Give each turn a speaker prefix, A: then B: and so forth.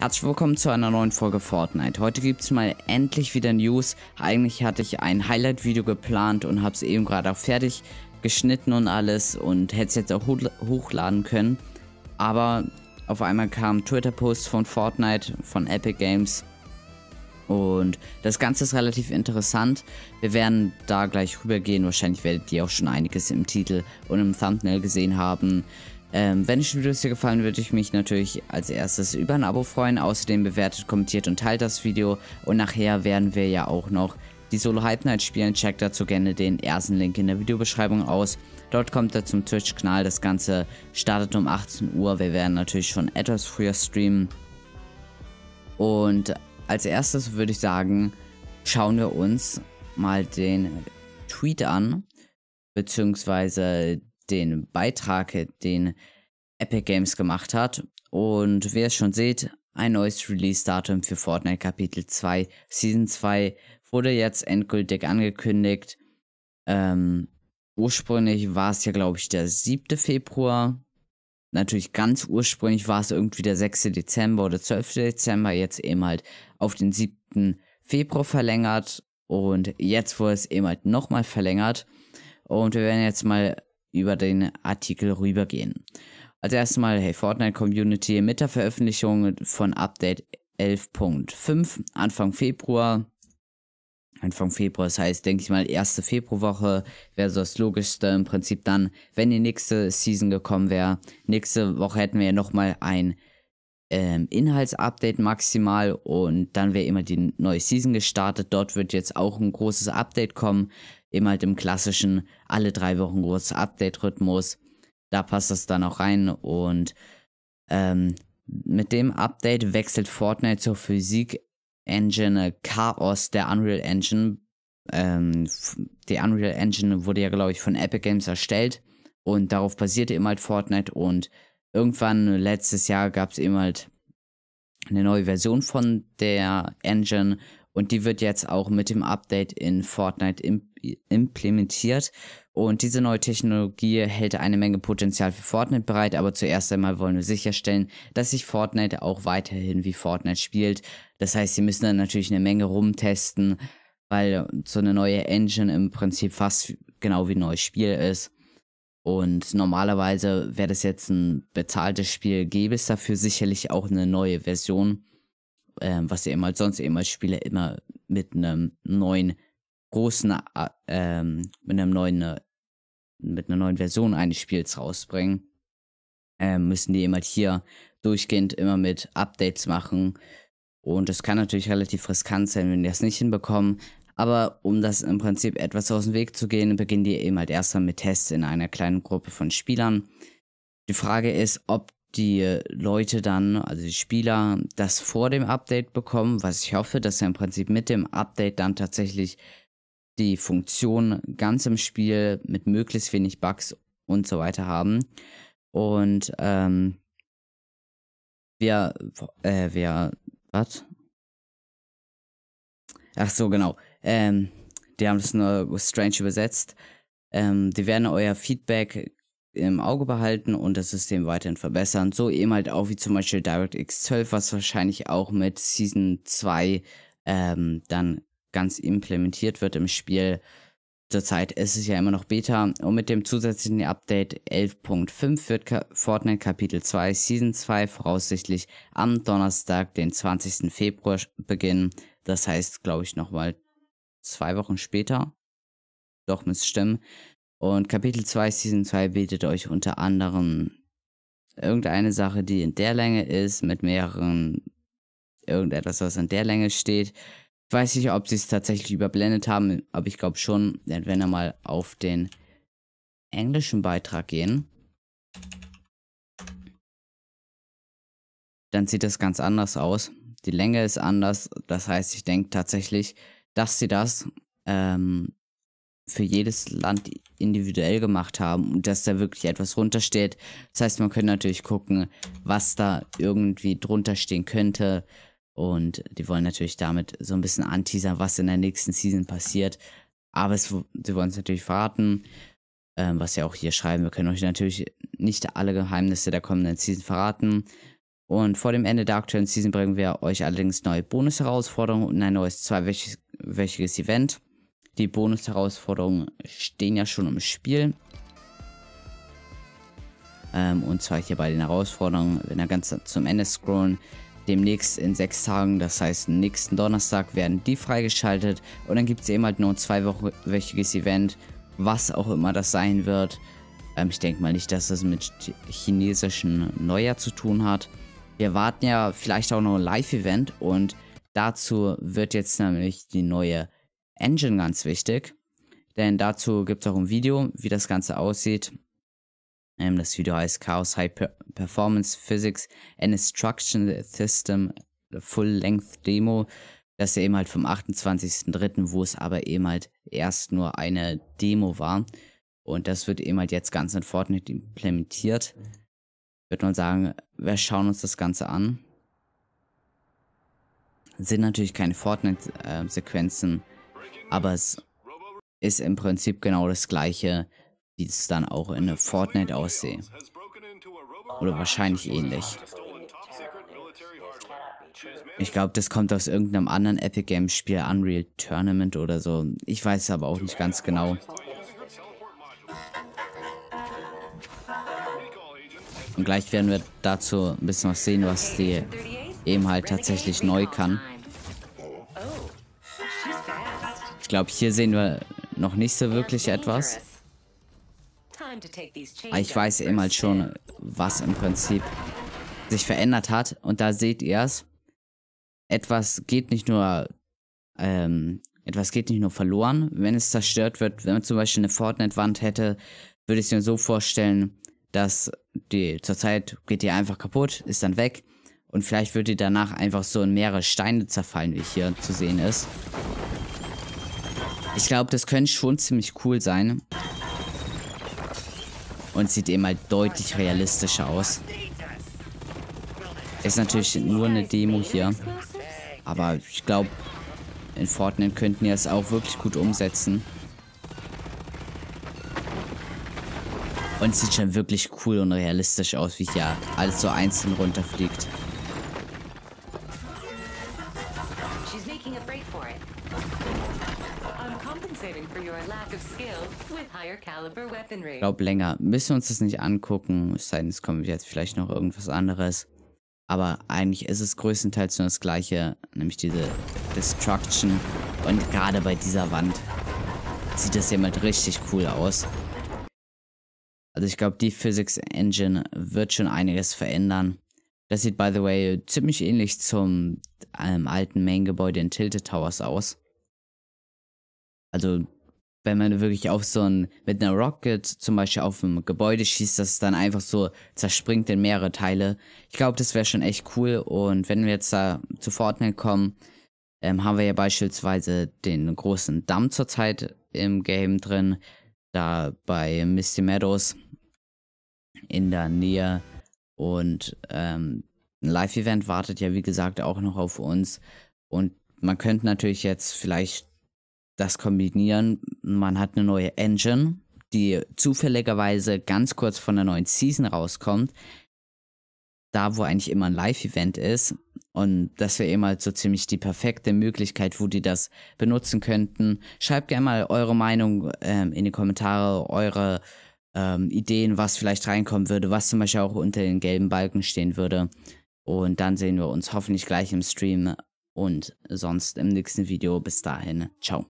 A: Herzlich willkommen zu einer neuen Folge Fortnite. Heute gibt es mal endlich wieder News. Eigentlich hatte ich ein Highlight-Video geplant und habe es eben gerade auch fertig geschnitten und alles und hätte es jetzt auch hochladen können. Aber auf einmal kam Twitter-Post von Fortnite, von Epic Games. Und das Ganze ist relativ interessant. Wir werden da gleich rübergehen. Wahrscheinlich werdet ihr auch schon einiges im Titel und im Thumbnail gesehen haben. Ähm, wenn euch die Videos hier gefallen, würde ich mich natürlich als erstes über ein Abo freuen. Außerdem bewertet, kommentiert und teilt das Video. Und nachher werden wir ja auch noch die Solo Hype Night spielen. Checkt dazu gerne den ersten Link in der Videobeschreibung aus. Dort kommt er zum Twitch-Kanal. Das Ganze startet um 18 Uhr. Wir werden natürlich schon etwas früher streamen. Und als erstes würde ich sagen, schauen wir uns mal den Tweet an, beziehungsweise den Beitrag, den Epic Games gemacht hat. Und wie ihr schon seht, ein neues Release-Datum für Fortnite Kapitel 2, Season 2 wurde jetzt endgültig angekündigt. Ähm, ursprünglich war es ja, glaube ich, der 7. Februar. Natürlich ganz ursprünglich war es irgendwie der 6. Dezember oder 12. Dezember, jetzt eben halt auf den 7. Februar verlängert. Und jetzt wurde es eben halt nochmal verlängert. Und wir werden jetzt mal über den Artikel rübergehen. Als erstes mal, hey Fortnite Community, mit der Veröffentlichung von Update 11.5 Anfang Februar. Anfang Februar, das heißt, denke ich mal, erste Februarwoche wäre so das Logischste im Prinzip dann, wenn die nächste Season gekommen wäre. Nächste Woche hätten wir ja nochmal ein ähm, Inhaltsupdate maximal und dann wäre immer die neue Season gestartet. Dort wird jetzt auch ein großes Update kommen, eben halt im klassischen alle drei Wochen großes Update-Rhythmus. Da passt das dann auch rein und ähm, mit dem Update wechselt Fortnite zur Physik-Engine Chaos der Unreal Engine. Ähm, die Unreal Engine wurde ja, glaube ich, von Epic Games erstellt und darauf basierte eben halt Fortnite und irgendwann letztes Jahr gab es eben halt eine neue Version von der Engine und die wird jetzt auch mit dem Update in Fortnite imp implementiert. Und diese neue Technologie hält eine Menge Potenzial für Fortnite bereit, aber zuerst einmal wollen wir sicherstellen, dass sich Fortnite auch weiterhin wie Fortnite spielt. Das heißt, sie müssen dann natürlich eine Menge rumtesten, weil so eine neue Engine im Prinzip fast genau wie ein neues Spiel ist. Und normalerweise wäre das jetzt ein bezahltes Spiel, gäbe es dafür sicherlich auch eine neue Version ähm, was ja immer sonst eben als Spieler immer mit einem neuen großen, äh, ähm, mit einem neuen, äh, mit einer neuen Version eines Spiels rausbringen, ähm, müssen die eben hier durchgehend immer mit Updates machen. Und das kann natürlich relativ riskant sein, wenn die das nicht hinbekommen. Aber um das im Prinzip etwas aus dem Weg zu gehen, beginnen die eben halt erstmal mit Tests in einer kleinen Gruppe von Spielern. Die Frage ist, ob die Leute dann, also die Spieler, das vor dem Update bekommen, was ich hoffe, dass ja im Prinzip mit dem Update dann tatsächlich die Funktion ganz im Spiel mit möglichst wenig Bugs und so weiter haben. Und ähm, wir, äh, wir, was? Ach so, genau. Ähm, die haben das nur strange übersetzt. Ähm, die werden euer Feedback im Auge behalten und das System weiterhin verbessern. So eben halt auch wie zum Beispiel DirectX 12, was wahrscheinlich auch mit Season 2 ähm, dann ganz implementiert wird im Spiel. Zurzeit ist es ja immer noch Beta und mit dem zusätzlichen Update 11.5 wird Ka Fortnite Kapitel 2 Season 2 voraussichtlich am Donnerstag, den 20. Februar beginnen. Das heißt, glaube ich, nochmal zwei Wochen später. Doch, müsste stimmen. Und Kapitel 2 Season 2 bietet euch unter anderem irgendeine Sache, die in der Länge ist, mit mehreren, irgendetwas, was in der Länge steht. Ich weiß nicht, ob sie es tatsächlich überblendet haben, aber ich glaube schon, wenn wir mal auf den englischen Beitrag gehen, dann sieht das ganz anders aus. Die Länge ist anders, das heißt, ich denke tatsächlich, dass sie das ähm, für jedes Land individuell gemacht haben und dass da wirklich etwas runtersteht. Das heißt, man könnte natürlich gucken, was da irgendwie drunter stehen könnte. Und die wollen natürlich damit so ein bisschen anteasern, was in der nächsten Season passiert. Aber es, sie wollen es natürlich verraten, ähm, was sie auch hier schreiben. Wir können euch natürlich nicht alle Geheimnisse der kommenden Season verraten. Und vor dem Ende der aktuellen Season bringen wir euch allerdings neue Bonus-Herausforderungen und ein neues zweiwöchiges Event. Die Bonus-Herausforderungen stehen ja schon im Spiel. Ähm, und zwar hier bei den Herausforderungen, wenn wir ganz zum Ende scrollen, demnächst in sechs Tagen, das heißt nächsten Donnerstag werden die freigeschaltet und dann gibt es eben halt nur ein zweiwöchiges Event, was auch immer das sein wird. Ähm, ich denke mal nicht, dass das mit chinesischen Neujahr zu tun hat. Wir warten ja vielleicht auch noch ein Live-Event und dazu wird jetzt nämlich die neue Engine ganz wichtig, denn dazu gibt es auch ein Video, wie das Ganze aussieht. Ähm, das Video heißt Chaos High per Performance Physics and Instruction System äh, Full Length Demo. Das ist ja eben halt vom 28.03., wo es aber eben halt erst nur eine Demo war. Und das wird eben halt jetzt ganz in Fortnite implementiert. Würde man sagen, wir schauen uns das Ganze an. Sind natürlich keine Fortnite-Sequenzen. Äh, aber es ist im Prinzip genau das gleiche, wie es dann auch in Fortnite aussieht. Oder wahrscheinlich ähnlich. Ich glaube, das kommt aus irgendeinem anderen Epic Games Spiel, Unreal Tournament oder so. Ich weiß aber auch nicht ganz genau. Und gleich werden wir dazu ein bisschen was sehen, was die eben halt tatsächlich neu kann. glaube, hier sehen wir noch nicht so wirklich etwas. Aber ah, ich weiß eben halt schon, was im Prinzip sich verändert hat. Und da seht ihr es. Etwas geht nicht nur, ähm, etwas geht nicht nur verloren, wenn es zerstört wird. Wenn man zum Beispiel eine Fortnite-Wand hätte, würde ich es mir so vorstellen, dass die zurzeit geht die einfach kaputt, ist dann weg. Und vielleicht würde die danach einfach so in mehrere Steine zerfallen, wie hier zu sehen ist. Ich glaube, das könnte schon ziemlich cool sein. Und sieht eben halt deutlich realistischer aus. Ist natürlich nur eine Demo hier. Aber ich glaube, in Fortnite könnten die es auch wirklich gut umsetzen. Und sieht schon wirklich cool und realistisch aus, wie hier alles so einzeln runterfliegt. Ich glaube länger. Müssen wir uns das nicht angucken. Es sei denn, es kommt jetzt vielleicht noch irgendwas anderes. Aber eigentlich ist es größtenteils nur das gleiche, nämlich diese Destruction. Und gerade bei dieser Wand sieht das jemand richtig cool aus. Also ich glaube, die Physics Engine wird schon einiges verändern. Das sieht, by the way, ziemlich ähnlich zum ähm, alten Main-Gebäude in Tilted Towers aus. Also wenn man wirklich auf so ein, mit einer Rocket zum Beispiel auf ein Gebäude schießt, dass es dann einfach so zerspringt in mehrere Teile. Ich glaube, das wäre schon echt cool. Und wenn wir jetzt da zu Fortnite kommen, ähm, haben wir ja beispielsweise den großen Damm zurzeit im Game drin. Da bei Misty Meadows in der Nähe. Und ähm, ein Live-Event wartet ja, wie gesagt, auch noch auf uns. Und man könnte natürlich jetzt vielleicht das Kombinieren, man hat eine neue Engine, die zufälligerweise ganz kurz von der neuen Season rauskommt, da wo eigentlich immer ein Live-Event ist. Und das wäre eben halt so ziemlich die perfekte Möglichkeit, wo die das benutzen könnten. Schreibt gerne mal eure Meinung ähm, in die Kommentare, eure ähm, Ideen, was vielleicht reinkommen würde, was zum Beispiel auch unter den gelben Balken stehen würde. Und dann sehen wir uns hoffentlich gleich im Stream und sonst im nächsten Video. Bis dahin, ciao.